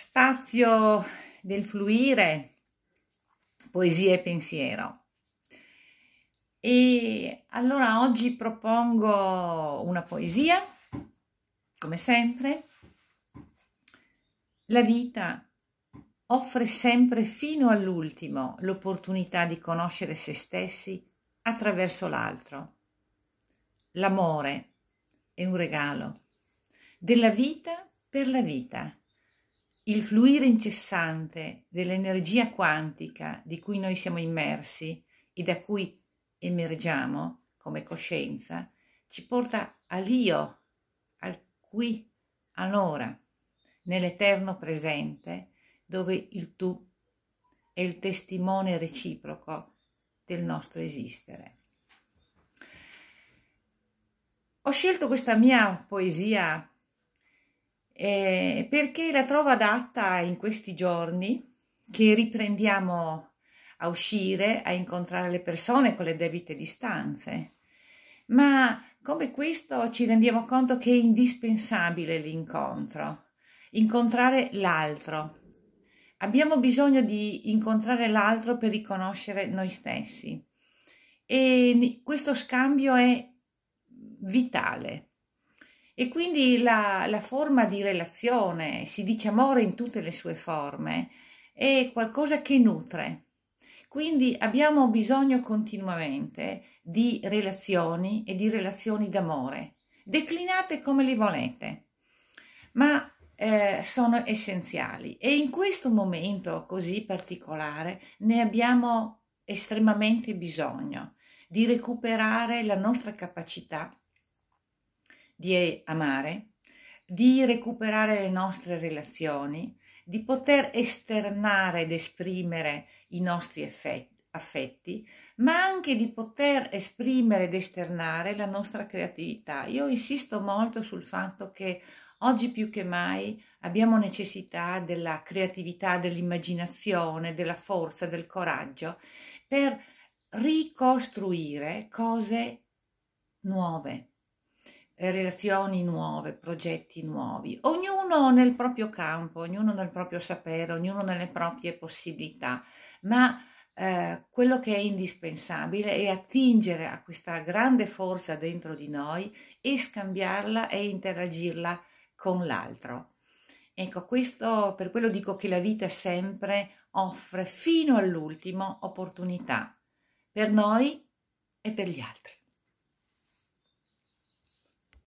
spazio del fluire, poesia e pensiero. E allora oggi propongo una poesia, come sempre. La vita offre sempre fino all'ultimo l'opportunità di conoscere se stessi attraverso l'altro. L'amore è un regalo della vita per la vita il fluire incessante dell'energia quantica di cui noi siamo immersi e da cui emergiamo come coscienza, ci porta all'io, al qui, all'ora, nell'eterno presente, dove il tu è il testimone reciproco del nostro esistere. Ho scelto questa mia poesia eh, perché la trovo adatta in questi giorni che riprendiamo a uscire, a incontrare le persone con le debite distanze. Ma come questo ci rendiamo conto che è indispensabile l'incontro, incontrare l'altro. Abbiamo bisogno di incontrare l'altro per riconoscere noi stessi e questo scambio è vitale e quindi la, la forma di relazione, si dice amore in tutte le sue forme, è qualcosa che nutre. Quindi abbiamo bisogno continuamente di relazioni e di relazioni d'amore, declinate come li volete, ma eh, sono essenziali. E in questo momento così particolare ne abbiamo estremamente bisogno di recuperare la nostra capacità di amare, di recuperare le nostre relazioni, di poter esternare ed esprimere i nostri effetti, affetti, ma anche di poter esprimere ed esternare la nostra creatività. Io insisto molto sul fatto che oggi più che mai abbiamo necessità della creatività, dell'immaginazione, della forza, del coraggio per ricostruire cose nuove, relazioni nuove, progetti nuovi, ognuno nel proprio campo, ognuno nel proprio sapere, ognuno nelle proprie possibilità, ma eh, quello che è indispensabile è attingere a questa grande forza dentro di noi e scambiarla e interagirla con l'altro. Ecco, questo per quello dico che la vita sempre offre fino all'ultimo opportunità per noi e per gli altri.